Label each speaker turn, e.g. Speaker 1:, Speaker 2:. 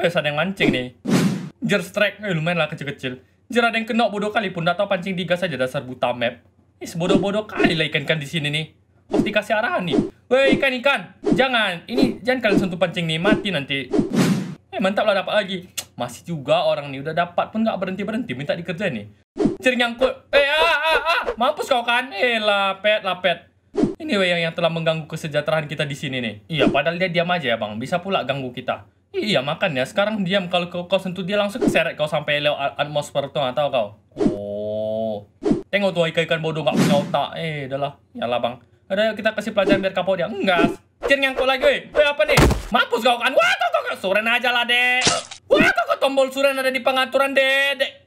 Speaker 1: Eh, ada yang mancing nih. Jer strike. Eh, lumayan lah kecil-kecil. Jer ada yang kena bodoh kali pun. tahu pancing tiga saja dasar buta map. Ini eh, sebodoh-bodoh kali lah ikan-ikan di sini nih. Pasti dikasih arahan nih. Woi, ikan-ikan. Jangan. Ini jangan kalian sentuh pancing nih. Mati nanti. Eh, mantap lah dapat lagi. Masih juga orang nih udah dapat pun nggak berhenti-berhenti. Minta dikerjain nih. Jer nyangkut. Eh, ah, ah, ah. Mampus kau kan. Eh, lapet, lapet. Ini weh yang yang telah mengganggu kesejahteraan kita di sini nih. Iya, padahal dia diam aja ya bang. Bisa pula ganggu kita. Iya makan ya. Sekarang diam kalau kau, kau sentuh dia langsung keseret kau sampai lewat atmosfer tuh atau kau.
Speaker 2: Oh.
Speaker 1: Tengok tuh ikan-ikan bodoh gak punya otak. Eh, udahlah. Ya lah bang. Ada kita kasih pelajaran biar kapok dia. Enggak. yang kau lagi, weh. apa nih? Mampus kau kan. Wah, kau kau. Suren aja lah, dek.
Speaker 2: Wah, kau kau tombol suren ada di pengaturan, dek. dek.